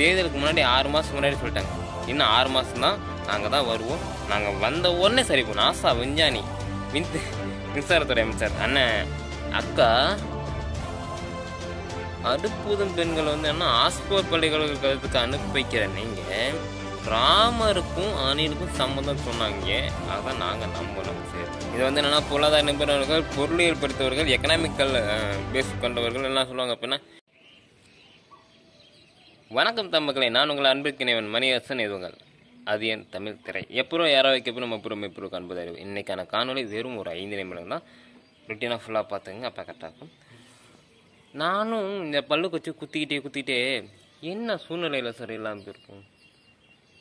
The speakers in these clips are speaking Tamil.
தேர்தலுக்கு முன்னாடி ஆறு மாதம் முன்னாடி சொல்லிட்டாங்க இன்னும் ஆறு மாதம் தான் நாங்கள் தான் வருவோம் நாங்கள் வந்த உடனே சரி இப்போ நாசா விஞ்ஞானி மின் மின்சாரத்துறை அமைச்சர் அண்ணன் அக்கா அடுப்பூதும் பெண்கள் வந்து என்ன ஆஸ்போர் பள்ளிகளுக்கு அனுப்பி வைக்கிற நீங்கள் ராமருக்கும் அணிலுக்கும் சம்மந்தம் சொன்னாங்க அதான் நாங்கள் நம்பணும் சரி இது வந்து என்னென்னா பொருளாதார நிபுணர்கள் பொருளியல் படித்தவர்கள் எக்கனாமிக்கல் பேஸ் கொண்டவர்கள் என்ன சொல்லுவாங்க அப்படின்னா வணக்கம் தம்பக்களை நான் உங்கள் அன்புக்கிணைவன் மணியரசன் எதுவுங்கள் அது என் தமிழ் திரை எப்பறம் யாரோ வைக்கப்போ நம்ம அப்புறம் இப்போ அன்பு அறிவு இன்றைக்கான காணொலி வெறும் ஒரு ஐந்து நிமிடம் தான் ருட்டீனாக ஃபுல்லாக பார்த்துங்க அப்போ இருக்கும் நானும் இந்த பல்லு கொச்சு குத்திக்கிட்டே குத்திக்கிட்டே என்ன சூழ்நிலையில் சரியில்லாமல் இருக்கும்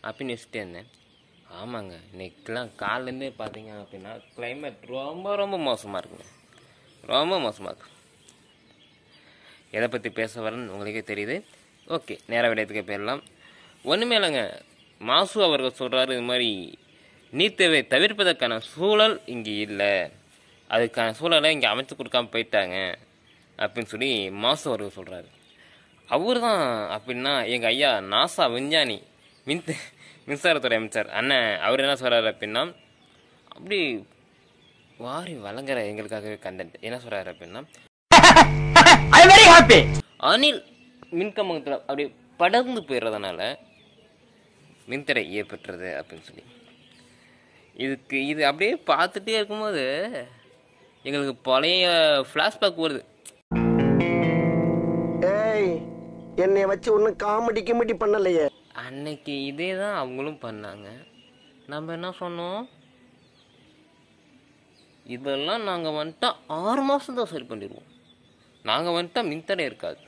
அப்படின்னு வச்சுட்டே இருந்தேன் ஆமாங்க இன்றைக்கெலாம் காலிலேருந்தே பார்த்தீங்க அப்படின்னா கிளைமேட் ரொம்ப ரொம்ப மோசமாக இருக்குங்க ரொம்ப மோசமாக இருக்கும் எதை பற்றி பேச வரேன்னு உங்களுக்கே தெரியுது ஓகே நேர விடயத்துக்கு போயிடலாம் ஒன்றுமே இல்லைங்க மாசு அவர்கள் சொல்கிறாரு இது மாதிரி நீர்த்தேவை தவிர்ப்பதற்கான சூழல் இங்கே இல்லை அதுக்கான சூழலை இங்கே அமைத்து கொடுக்காம போயிட்டாங்க அப்படின்னு சொல்லி மாசு அவர்கள் சொல்கிறாரு அவர் தான் அப்படின்னா எங்கள் ஐயா நாசா விஞ்ஞானி மின் மின்சாரத்துறை அமைச்சர் அண்ணன் அவர் என்ன சொல்கிறாரு அப்படின்னா அப்படி வாரி வழங்குற எங்களுக்காகவே கண்டென்ட் என்ன சொல்கிறாரு அப்படின்னா அனில் மின்கம்பத்தில் அப்படி படர்ந்து போயிடுறதுனால மின்தடை ஏற்பட்டுறது அப்படின்னு சொல்லி இதுக்கு இது அப்படியே பார்த்துட்டே இருக்கும்போது எங்களுக்கு பழைய ஃப்ளாஷ்பேக் வருது ஏய் என்னை வச்சு ஒன்றும் காமெடி கிமெடி பண்ணலையே அன்னைக்கு இதே தான் அவங்களும் பண்ணாங்க நம்ம என்ன சொன்னோம் இதெல்லாம் நாங்கள் வந்துட்டால் ஆறு மாதம் தான் சரி பண்ணிடுவோம் நாங்கள் வந்துட்டால் மின்தடை இருக்காது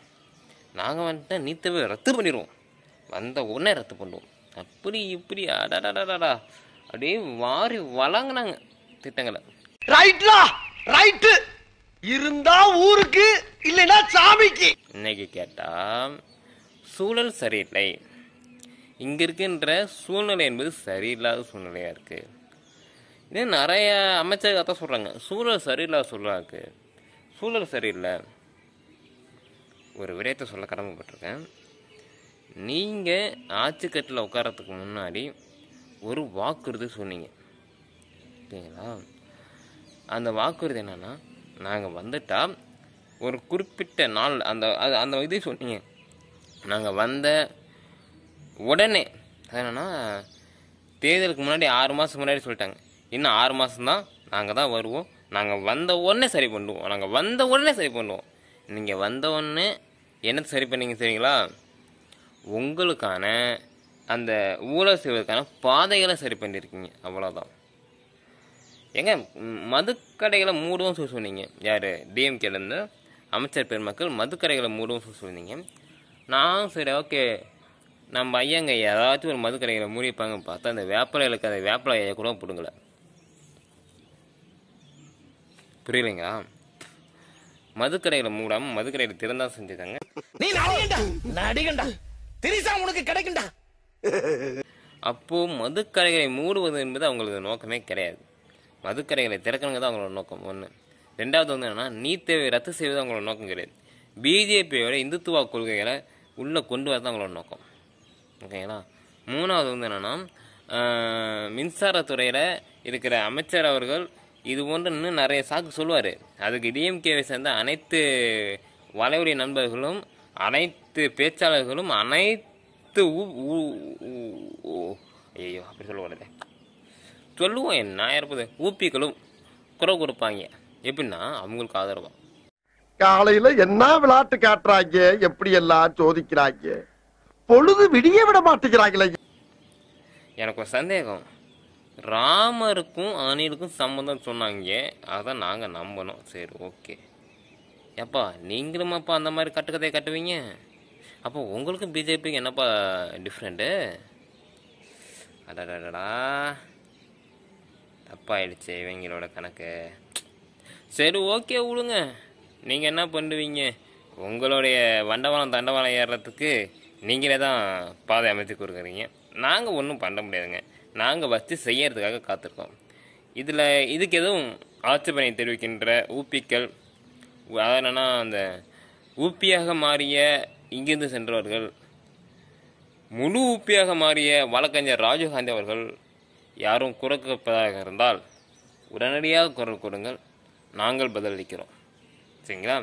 நாங்கள் வந்துட்டு நீத்தவே ரத்து பண்ணிடுவோம் வந்த உடனே ரத்து பண்ணுவோம் அப்படி இப்படி அடாடாடாடா அப்படியே வாரி வழங்கினாங்க திட்டங்களை ரைட்லா ரைட்டு இருந்தா ஊருக்கு இல்லைன்னா சாமிக்கு இன்னைக்கு கேட்டால் சூழல் சரியில்லை இங்கே இருக்கின்ற சூழ்நிலை என்பது சரியில்லாத சூழ்நிலையாக இருக்குது இன்னும் நிறைய அமைச்சர் தான் சொல்கிறாங்க சூழல் சரியில்லாத சூழலாக சூழல் சரியில்லை ஒரு விடயத்தை சொல்ல கடமைப்பட்டிருக்கேன் நீங்கள் ஆட்சிக்கட்டில் உட்காரத்துக்கு முன்னாடி ஒரு வாக்குறுதி சொன்னீங்க ஓகேங்களா அந்த வாக்குறுதி என்னென்னா நாங்கள் வந்துட்டால் ஒரு குறிப்பிட்ட நாள் அந்த அது அந்த இதை சொன்னீங்க நாங்கள் வந்த உடனே என்னென்னா தேர்தலுக்கு முன்னாடி ஆறு மாதம் முன்னாடி சொல்லிட்டாங்க இன்னும் ஆறு மாதம்தான் நாங்கள் தான் வருவோம் நாங்கள் வந்த உடனே சரி பண்ணுவோம் நாங்கள் வந்த உடனே சரி பண்ணுவோம் நீங்கள் வந்தவொடனே என்னத்தை சரி பண்ணிங்க சரிங்களா உங்களுக்கான அந்த ஊழல் செய்வதற்கான பாதைகளை சரி பண்ணியிருக்கீங்க அவ்வளோதான் ஏங்க மதுக்கடைகளை மூடுவோம் சொல்லி சொன்னீங்க யார் டிஎம்கேலேருந்து அமைச்சர் பெருமக்கள் மதுக்கடைகளை மூடுவோம் சொல்லி சொன்னீங்க நானும் சரி ஓகே நம்ம ஐயாங்க ஏதாச்சும் ஒரு மதுக்கடைகளை மூடிப்பாங்க பார்த்தா அந்த வேப்பலைகளுக்கு அந்த வேப்பிலை கூட பிடுங்கலை புரியலைங்களா மதுக்கடையில மூடாம மதுக்கடையில திறந்தா செஞ்சுக்காங்க நீ நடிகண்டா நடிகண்டா திரிசா உனக்கு கிடைக்கண்டா அப்போ மதுக்கடைகளை மூடுவது என்பது அவங்களுக்கு நோக்கமே கிடையாது மதுக்கடைகளை திறக்கணுங்க தான் அவங்களோட நோக்கம் ஒன்று ரெண்டாவது வந்து என்னன்னா நீட் தேவை ரத்து செய்வது அவங்களோட நோக்கம் கிடையாது பிஜேபியோட இந்துத்துவா கொள்கைகளை உள்ளே கொண்டு வரது அவங்களோட நோக்கம் ஓகேங்களா மூணாவது வந்து என்னென்னா மின்சாரத்துறையில் இருக்கிற அமைச்சர் அவர்கள் இது போன்ற இன்னும் நிறைய சாக்கு சொல்லுவார் அதுக்கு டிஎம்கேவை சேர்ந்த அனைத்து வலையுடைய நண்பர்களும் அனைத்து பேச்சாளர்களும் அனைத்து ஐயோ அப்படி சொல்லக்கூடாது சொல்லுவோம் என்ன இருப்பது ஊப்பிகளும் குறை கொடுப்பாங்க எப்படின்னா அவங்களுக்கு ஆதரவா காலையில என்ன விளையாட்டு காட்டுறாங்க எப்படி எல்லாம் சோதிக்கிறாங்க பொழுது விடிய விட மாட்டேங்கிறாங்களே எனக்கு ஒரு சந்தேகம் ராமருக்கும் அணிலுக்கும் சம்மந்தம் சொன்னாங்க அதை நாங்கள் நம்பணும் சரி ஓகே எப்பா நீங்களும் அப்பா அந்த மாதிரி கட்டுக்கதையை கட்டுவீங்க அப்போ உங்களுக்கும் பிஜேபிக்கு என்னப்பா டிஃப்ரெண்ட்டு அடடடா தப்பாயிடுச்சு இவங்களோட கணக்கு சரி ஓகே விடுங்க நீங்கள் என்ன பண்ணுவீங்க உங்களுடைய வண்டவாளம் தண்டவாளம் ஏறுறதுக்கு நீங்களே தான் பாதை அமைத்து கொடுக்குறீங்க நாங்கள் ஒன்றும் பண்ண முடியாதுங்க நாங்கள் வச்சு செய்யறதுக்காக காத்திருக்கோம் இதில் இதுக்கு எதுவும் ஆட்சேபனை தெரிவிக்கின்ற ஊப்பிக்கள் என்னென்னா அந்த ஊப்பியாக மாறிய இங்கிருந்து சென்றவர்கள் முழு ஊப்பியாக மாறிய வழக்கறிஞர் ராஜீவ்காந்தி அவர்கள் யாரும் குறை இருந்தால் உடனடியாக குரல் கொடுங்கள் நாங்கள் பதிலளிக்கிறோம் சரிங்களா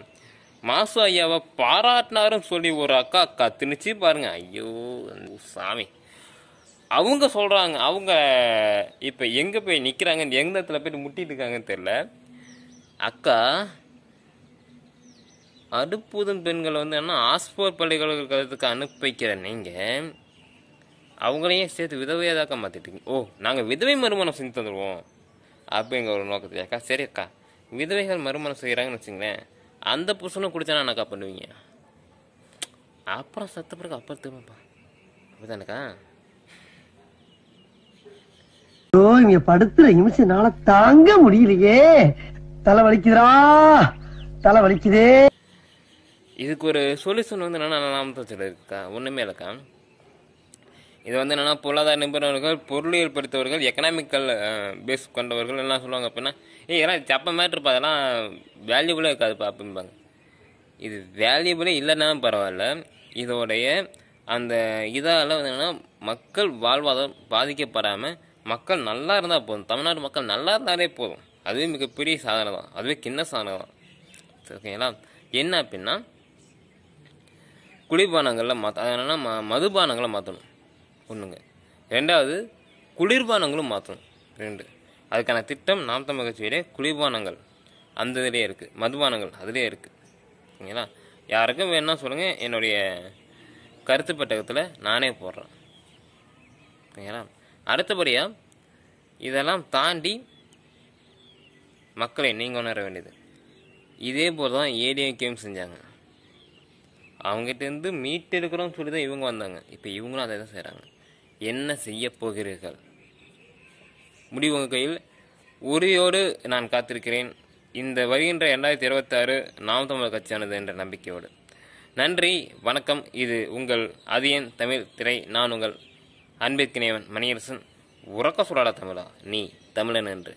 மாசு ஐயாவை பாராட்டினாரும் சொல்லி ஒரு அக்கா திணிச்சு பாருங்கள் ஐயோ சாமி அவங்க சொல்கிறாங்க அவங்க இப்போ எங்கே போய் நிற்கிறாங்க எந்த இடத்துல போய் முட்டிட்டு இருக்காங்கன்னு தெரில அக்கா அடுப்புதும் பெண்களை வந்து என்ன ஆஸ்போர் பள்ளிகளுக்கு அனுப்பி வைக்கிற நீங்கள் அவங்களையும் சேர்த்து அக்கா மாற்றிட்டீங்க ஓ நாங்கள் விதவை மறுமணம் செஞ்சு தந்துடுவோம் அப்படிங்கிற ஒரு நோக்கத்தில் அக்கா சரி அக்கா விதவைகள் மறுமணம் செய்கிறாங்கன்னு வச்சுங்களேன் அந்த புருஷனும் குடித்தானா என்னக்கா பண்ணுவீங்க அப்புறம் சத்த பிறகு அப்புறம் திரும்பப்பா அப்படிதானக்கா ஓ இவங்க படுத்துற நிமிஷம்னால தாங்க முடியலையே தலை வலிக்குதுரா தலை வலிக்குதே இதுக்கு ஒரு சொல்யூஷன் வந்து என்னன்னா நாமத்தில் இருக்கா ஒன்றுமே இருக்கா இது வந்து என்னென்னா பொருளாதார நிபுணர்கள் பொருளியல் படித்தவர்கள் எக்கனாமிக்கல் பேஸ் கொண்டவர்கள் என்ன சொல்லுவாங்க அப்படின்னா ஏ ஏன்னா சப்ப மேட்ருப்பா அதெல்லாம் வேல்யூபிளே இருக்காதுப்பா அப்படிம்பாங்க இது வேல்யூபிளே இல்லைனாலும் பரவாயில்ல இதோடைய அந்த இதால் வந்து என்னென்னா மக்கள் வாழ்வாதாரம் பாதிக்கப்படாமல் மக்கள் நல்லா இருந்தால் போதும் தமிழ்நாடு மக்கள் நல்லா இருந்தாலே போதும் அதுவே மிகப்பெரிய சாதனை தான் அதுவே கிண்ண சாதனை தான் ஓகேங்களா என்ன அப்படின்னா குளிர்பானங்களில் மாற்ற என்னென்னா ம மதுபானங்களை மாற்றணும் ஒன்றுங்க ரெண்டாவது குளிர்பானங்களும் மாற்றணும் ரெண்டு அதுக்கான திட்டம் நாம் தமிழ் கட்சியிலே குளிர்பானங்கள் அந்த இதிலே இருக்குது மதுபானங்கள் அதிலே இருக்குது ஓகேங்களா யாருக்கும் வேணும்னா சொல்லுங்கள் என்னுடைய கருத்து பெட்டகத்தில் நானே போடுறேன் ஓகேங்களா அடுத்தபடியாக இதெல்லாம் தாண்டி மக்களை நீங்கள் உணர வேண்டியது இதே போல் தான் ஏடிஎம்கேவும் செஞ்சாங்க அவங்ககிட்டேருந்து மீட்டெடுக்கிறோம்னு சொல்லி தான் இவங்க வந்தாங்க இப்போ இவங்களும் அதை தான் செய்கிறாங்க என்ன செய்ய போகிறீர்கள் முடிவு உங்கள் கையில் உறுதியோடு நான் காத்திருக்கிறேன் இந்த வருகின்ற ரெண்டாயிரத்தி இருபத்தாறு நாம் தமிழர் கட்சியானது என்ற நம்பிக்கையோடு நன்றி வணக்கம் இது உங்கள் அதியன் தமிழ் திரை நான் உங்கள் அன்பிற்கினேவன் மணியரசன் உறக்க சுடாட தமிழா நீ தமிழன் என்று